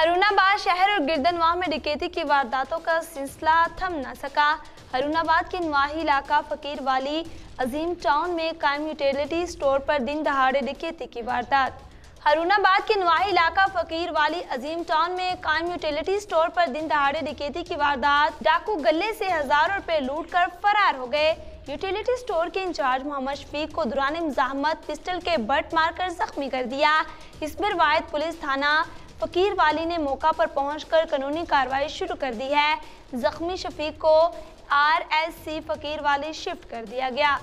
हरूनाबाद शहर और गिरदनवाह में डिकेती की वारदातों का सिलसिला थम न सका हरूनाबाद के नवाही इलाका फकीर वाली अजीम टाउन में कायम यूटिलिटी स्टोर पर दिन दहाड़े डिकेती की वारदात हरुणाबाद के नवाही इलाका फकीर वाली अजीम टाउन में कायम यूटिलिटी स्टोर पर दिन दहाड़े डिकेती की वारदात डाकू गले से हजारों रुपए लूट कर फरार हो गए यूटिलिटी स्टोर के इंचार्ज मोहम्मद शफीक को दुरान मुजाहमत पिस्टल के बट मारकर जख्मी कर दिया इस पर वायद पुलिस थाना फकीर वाली ने मौका पर पहुंचकर कानूनी कार्रवाई शुरू कर दी है जख्मी शफीक को आरएससी फकीर वाली शिफ्ट कर दिया गया